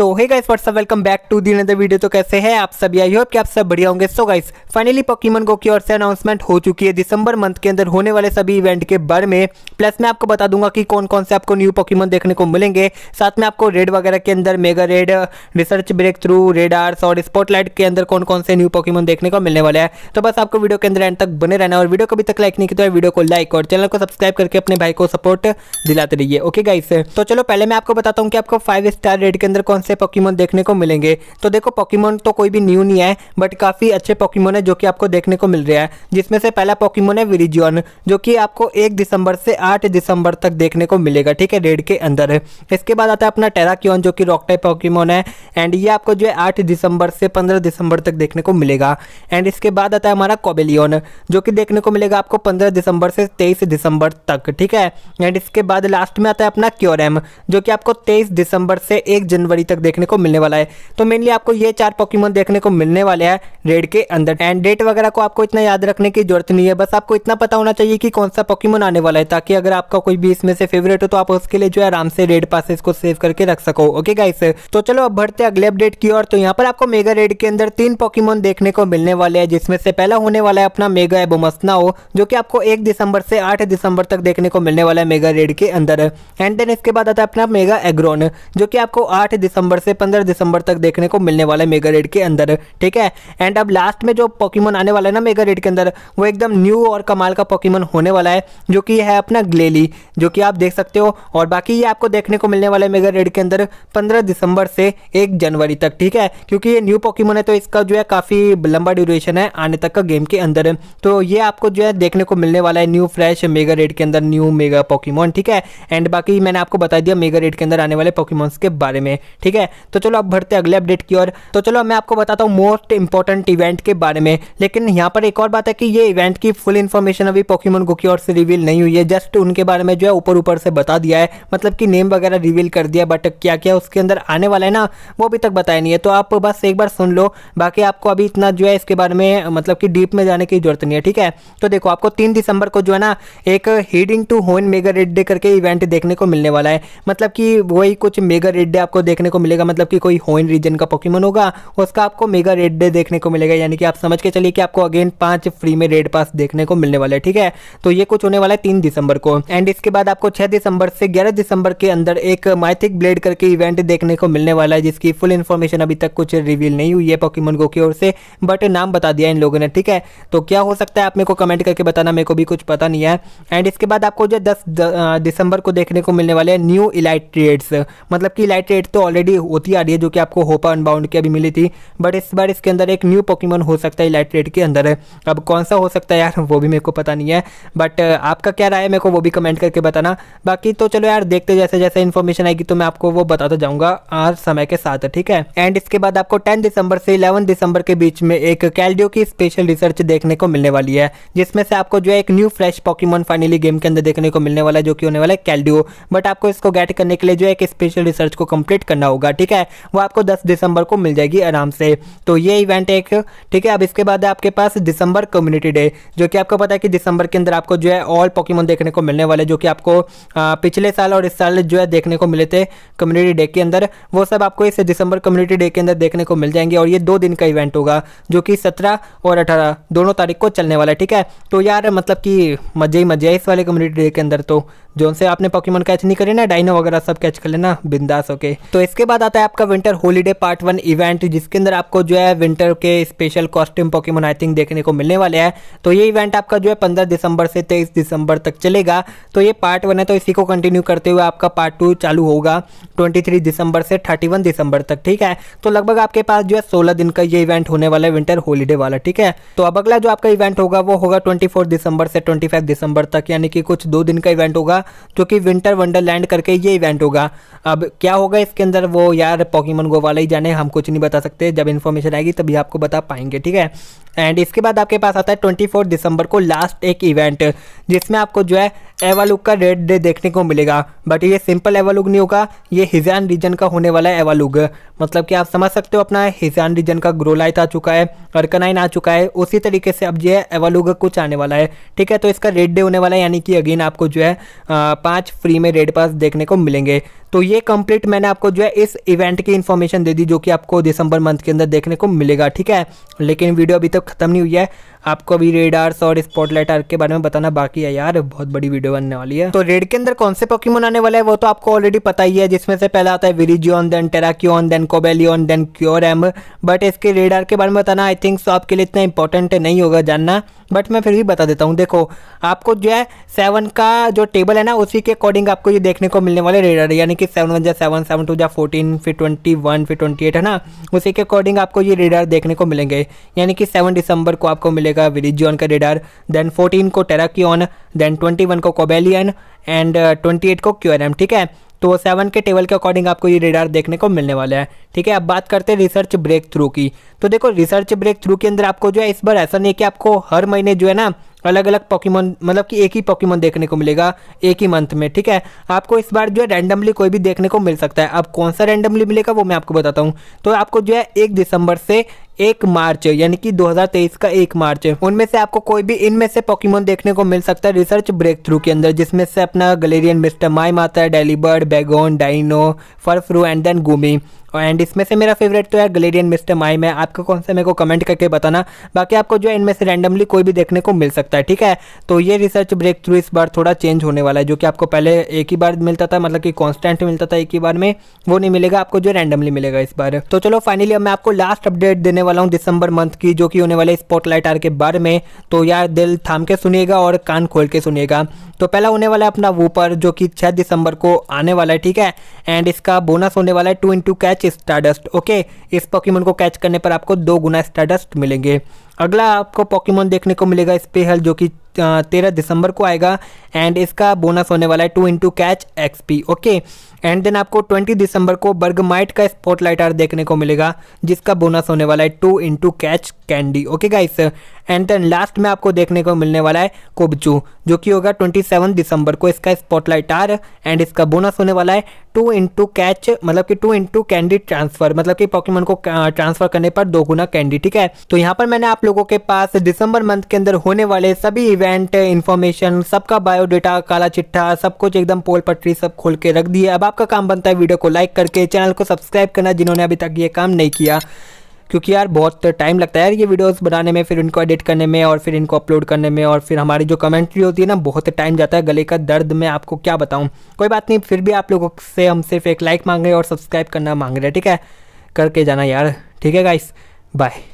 so hi guys what's up welcome back to दिन another video तो कैसे हैं आप सभी आई होप कि आप सब बढ़िया होंगे so guys finally Pokemon Go की ओर से अनाउंसमेंट हो चुकी है दिसंबर मंथ के अंदर होने वाले सभी इवेंट के बारे में प्लस मैं आपको बता दूंगा कि कौन कौन से आपको न्यू पॉकीमन देखने को मिलेंगे साथ में आपको रेड वगैरह के अंदर mega raid research breakthrough raid hours और स्पॉटलाइट के अंदर कौन कौन से न्यू पॉकीमन देखने को मिलने वाले हैं तो बस आपको वीडियो के अंदर एंड तक बने रहना और वीडियो को अभी तक लाइक नहीं किया तो वीडियो को लाइक और चैनल को सब्सक्राइब करके अपने भाई को सपोर्ट दिलाते रहिए ओके गाइस तो चलो पहले मैं आपको बताता हूँ कि आपको फाइव स्टार रेड के अंदर कौन से पॉकीमोन देखने को मिलेंगे तो देखो पॉकीमोन तो कोई भी न्यू नहीं है बट काफ़ी अच्छे पॉकीमोन है जो कि आपको देखने को मिल रहा है जिसमें से पहला पॉकीमोन है विरिजियन जो कि आपको एक दिसंबर से आठ दिसंबर तक देखने को मिलेगा ठीक है रेड के अंदर इसके बाद आता है अपना टेराक्योन जो कि रॉक टाइप पॉकीमोन है एंड ये आपको जो है आठ दिसंबर से पंद्रह दिसंबर तक देखने को मिलेगा एंड इसके बाद आता है हमारा कॉबेलियन जो कि देखने को मिलेगा आपको पंद्रह दिसंबर से तेईस दिसंबर तक ठीक है एंड इसके बाद लास्ट में आता है अपना क्योरेम जो कि आपको तेईस दिसंबर से एक जनवरी तक देखने को मिलने वाला है तो मेनली आपको ये चार पॉकीमोन देखने को मिलने वाले हैं रेड के अंदर एंड डेट वगैरह को आपको इतना याद रखने की जरूरत नहीं है बस आपको इतना पता होना चाहिए कि कौन सा पॉकीमोन आने वाला है ताकि अगर आपका कोई भी इसमें से फेवरेट हो तो आप उसके लिए जो है आराम से रेड पासेस को सेव करके रख सको ओके गाइस तो चलो अब बढ़ते अगले अपडेट की ओर तो यहाँ पर आपको मेगा रेड के अंदर तीन पॉकीमोन देखने को मिलने वाले हैं जिसमें से पहला होने वाला है अपना मेगा हो जो कि आपको एक दिसंबर से आठ दिसंबर तक देखने को मिलने वाला है मेगा रेड के अंदर एंड देन इसके बाद आता है अपना मेगा एग्रोन जो कि आपको आठ दिसंबर दिसंबर से पंद्रह दिसंबर तक देखने को मिलने वाला है मेगा रेड के अंदर ठीक है एंड अब लास्ट में जो पॉकीमोन आने वाला है ना मेगा रेड के अंदर वो एकदम न्यू और कमाल का पॉकीमोन होने वाला है जो कि है अपना ग्लेली जो कि आप देख सकते हो और बाकी ये आपको देखने को मिलने वाला है मेगा रेड के अंदर पंद्रह दिसंबर से एक जनवरी तक ठीक है क्योंकि ये न्यू पॉकीमोन है तो इसका जो है काफ़ी लंबा ड्यूरेशन है आने तक का गेम के अंदर तो ये आपको जो है देखने को मिलने वाला है न्यू फ्रेश मेगा रेड के अंदर न्यू मेगा पॉकीमोन ठीक है एंड बाकी मैंने आपको बता दिया मेगा रेड के अंदर आने वाले पॉकीमोन्स के बारे में ठीक ठीक है तो चलो अब बढ़ते अगले अपडेट की ओर तो चलो मैं आपको बताता हूँ मोस्ट इंपॉर्टेंट इवेंट के बारे में लेकिन यहाँ पर एक और बात है कि ये इवेंट की फुल इन्फॉर्मेशन अभी पोकेमोन गो की ओर से रिवील नहीं हुई है जस्ट उनके बारे में जो है ऊपर ऊपर से बता दिया है मतलब कि नेम वगैरह रिवील कर दिया बट क्या क्या उसके अंदर आने वाला है ना वो अभी तक बताया नहीं है तो आप बस एक बार सुन लो बाकी आपको अभी इतना जो है इसके बारे में मतलब कि डीप में जाने की जरूरत नहीं है ठीक है तो देखो आपको तीन दिसंबर को जो है ना एक heading to Hoenn mega raid day करके इवेंट देखने को मिलने वाला है मतलब कि वही कुछ मेगा रेड डे आपको देखने को मिलेगा मतलब कि कोई होइन रीजन का पॉकीमोन होगा उसका आपको मेगा रेड डे देखने को मिलेगा यानी कि आप समझ के चलिए कि आपको अगेन पांच फ्री में रेड पास देखने को मिलने वाला है ठीक है तो ये कुछ होने वाला है तीन दिसंबर को एंड इसके बाद आपको छह दिसंबर से ग्यारह दिसंबर के अंदर एक माइथिक ब्लेड करके इवेंट देखने को मिलने वाला है जिसकी फुल इन्फॉर्मेशन अभी तक कुछ रिवील नहीं हुई है पॉकीमोन गो की ओर से बट नाम बता दिया इन लोगों ने ठीक है तो क्या हो सकता है आप मेरे को कमेंट करके बताना मेरे को भी कुछ पता नहीं है एंड इसके बाद आपको जो दस दिसंबर को देखने को मिलने वाले हैं न्यू इलाइट्रेट्स मतलब कि इलाइट्रेट तो ऑलरेडी ऑलरेडी होती आ रही है जो कि आपको होपा अनबाउंड की अभी मिली थी बट इस बार इसके अंदर एक न्यू पोकेमोन हो सकता है लाइट रेड के अंदर अब कौन सा हो सकता है यार वो भी मेरे को पता नहीं है बट uh, आपका क्या राय है मेरे को वो भी कमेंट करके बताना बाकी तो चलो यार देखते जैसे जैसे इन्फॉर्मेशन आएगी तो मैं आपको वो बताता जाऊँगा समय के साथ ठीक है एंड इसके बाद आपको टेन दिसंबर से इलेवन दिसंबर के बीच में एक कैल्डियो की स्पेशल रिसर्च देखने को मिलने वाली है जिसमें से आपको जो है एक new fresh Pokemon finally game के अंदर देखने को मिलने वाला है जो कि होने वाला है कैलडियो बट आपको इसको गेट करने के लिए जो है एक स्पेशल रिसर्च को कंप्लीट करना होगा होगा ठीक है वो आपको दस दिसंबर को मिल जाएगी आराम से तो ये इवेंट एक ठीक है अब इसके बाद आपके पास दिसंबर कम्युनिटी डे जो कि आपको पता है कि दिसंबर के अंदर आपको जो है ऑल पॉकीमोन देखने को मिलने वाले जो कि आपको पिछले साल और इस साल जो है देखने को मिले थे कम्युनिटी डे के अंदर वो सब आपको इस दिसंबर कम्युनिटी डे के अंदर देखने को मिल जाएंगे और ये दो दिन का इवेंट होगा जो कि सत्रह और अठारह दोनों तारीख को चलने वाला है ठीक है तो यार मतलब कि मजे ही मजे इस वाले कम्युनिटी डे के अंदर तो जो से आपने पॉकीमोन कैच नहीं करे ना डाइनो वगैरह सब कैच कर लेना बिंदास होके तो इसके बाद आता है आपका winter holiday part one event जिसके अंदर आपको जो है विंटर के special costume Pokemon I think देखने को मिलने वाले हैं तो ये इवेंट आपका जो है पंद्रह दिसंबर से तेईस दिसंबर तक चलेगा तो ये पार्ट वन है तो इसी को कंटिन्यू करते हुए आपका पार्ट टू चालू होगा ट्वेंटी दिसंबर से थर्टी दिसंबर तक ठीक है तो लगभग आपके पास जो है सोलह दिन का ये इवेंट होने वाला है विंटर होलीडे वाला ठीक है तो अब अगला जो आपका इवेंट होगा वो होगा ट्वेंटी दिसंबर से ट्वेंटी दिसंबर तक यानी कि कुछ दो दिन का इवेंट होगा जो कि विंटर वंडरलैंड करके ये इवेंट होगा अब क्या होगा इसके अंदर वो वो यार पॉकीमन गो वाला ही जाने हम कुछ नहीं बता सकते जब इन्फॉर्मेशन आएगी तभी आपको बता पाएंगे ठीक है एंड इसके बाद आपके पास आता है ट्वेंटी दिसंबर को लास्ट एक इवेंट जिसमें आपको जो है एवालुक का रेड डे देखने को मिलेगा बट ये सिंपल एवालुक नहीं होगा ये हिजान रीजन का होने वाला है एवालुग मतलब कि आप समझ सकते हो अपना हिजान रीजन का ग्रोलाइट आ चुका है अर्कनाइन आ चुका है उसी तरीके से अब जो है एवालुग कुछ आने वाला है ठीक है तो इसका रेड डे होने वाला है यानी कि अगेन आपको जो है पाँच फ्री में रेड पास देखने को मिलेंगे तो ये कंप्लीट मैंने आपको जो है इस इवेंट की इन्फॉर्मेशन दे दी जो कि आपको दिसंबर मंथ के अंदर देखने को मिलेगा ठीक है लेकिन वीडियो अभी तक खत्म नहीं हुई है आपको अभी रेडार्स और स्पॉटलाइट आर्क के बारे में बताना बाकी है यार बहुत बड़ी वीडियो बनने वाली है तो रेड के अंदर कौन से पॉकीमोन आने वाला है वो तो आपको ऑलरेडी पता ही है जिसमें से पहला आता है Virizion then Terrakion then Cobalion then um but इसके रेडार के बारे में बताना आई थिंक सो आपके लिए इतना इंपॉर्टेंट नहीं होगा जानना बट मैं फिर भी बता देता हूँ देखो आपको जो है सेवन का जो टेबल है ना उसी के अकॉर्डिंग आपको ये देखने को मिलने वाले रेडर यानी कि सेवन वन जै सेवन सेवन टू जै फोर्टीन फिर ट्वेंटी वन फिर ट्वेंटी एट है ना उसी के अकॉर्डिंग आपको ये रेडर देखने को मिलेंगे यानी कि सेवन दिसंबर को आपको मिलेगा मिलेगा विलिजियन का रेडार देन फोर्टीन को Terrakion then twenty one को कोबेलियन एंड ट्वेंटी एट को क्यूएनएम ठीक है तो सेवन के टेबल के अकॉर्डिंग आपको ये रेडार देखने को मिलने वाला है ठीक है अब बात करते हैं रिसर्च ब्रेक थ्रू की तो देखो रिसर्च ब्रेक थ्रू के अंदर आपको जो है इस बार ऐसा नहीं है कि आपको हर महीने जो है ना अलग अलग पॉकीमोन मतलब कि एक ही पॉकीमोन देखने को मिलेगा एक ही मंथ में ठीक है आपको इस बार जो है रैंडमली कोई भी देखने को मिल सकता है अब कौन सा रैंडमली मिलेगा वो मैं आपको बताता हूँ तो आपको जो है एक दिसंबर से एक मार्च यानी कि 2023 का एक मार्च उनमें से आपको कोई भी इनमें से पॉकीमोन देखने को मिल सकता है रिसर्च ब्रेक थ्रू के अंदर जिसमें से अपना गलेरियन मिस्टर माइम आता है Delibird Bagon dino Furfrou and then gummy and इसमें से मेरा फेवरेट तो है ग्लेडियन मिस्टर माई में आपका कौन सा मेरे को कमेंट करके बताना बाकी आपको जो है इनमें से रैंडमली कोई भी देखने को मिल सकता है ठीक है तो ये रिसर्च ब्रेक थ्रू इस बार थोड़ा चेंज होने वाला है जो कि आपको पहले एक ही बार मिलता था मतलब कि कॉन्स्टेंट मिलता था एक ही बार में वो नहीं मिलेगा आपको जो रैंडमली मिलेगा इस बार तो चलो फाइनली अब मैं आपको लास्ट अपडेट देने वाला हूँ दिसंबर मंथ की जो कि होने वाले स्पॉटलाइट आर के बार में तो यार दिल थाम के सुनिएगा और कान खोल के सुनिएगा तो पहला होने वाला है अपना वूपर जो कि छः दिसंबर को आने वाला है ठीक है एंड इसका बोनस होने वाला है two into catch catch stardust okay इस पॉकीमोन को कैच करने पर आपको दो गुना स्टारडस्ट मिलेंगे अगला आपको पॉकीमोन देखने को मिलेगा स्पेहल जो कि तेरह दिसंबर को आएगा एंड इसका बोनस होने वाला है two into catch XP okay and then आपको ट्वेंटी दिसंबर को बर्गमाइट का स्पॉटलाइट आर देखने को मिलेगा जिसका बोनस होने वाला है two into catch candy okay guys and then last में आपको देखने को मिलने वाला है कोबचू जो कि होगा ट्वेंटी सेवन दिसंबर को इसका स्पॉटलाइट आर एंड इसका बोनस होने वाला है टू इंटू कैच मतलब कि टू इंटू कैंडी ट्रांसफर मतलब कि पॉकीमन को ट्रांसफर करने पर दो गुना कैंडी ठीक है तो यहाँ पर मैंने आप लोगों के पास दिसंबर मंथ के अंदर होने वाले सभी इवेंट इन्फॉर्मेशन सबका बायोडेटा काला चिट्ठा सब कुछ एकदम पोल पटरी सब खोल के रख दिया अब आपका काम बनता है वीडियो को लाइक करके चैनल को सब्सक्राइब करना जिन्होंने अभी तक ये काम नहीं किया क्योंकि यार बहुत टाइम लगता है यार ये वीडियोस बनाने में फिर इनको एडिट करने में और फिर इनको अपलोड करने में और फिर हमारी जो कमेंट्री होती है ना बहुत टाइम जाता है गले का दर्द मैं आपको क्या बताऊँ कोई बात नहीं फिर भी आप लोगों से हम सिर्फ एक लाइक मांग रहे हैं और सब्सक्राइब करना मांग रहे हैं ठीक है करके जाना यार ठीक है गाइस बाय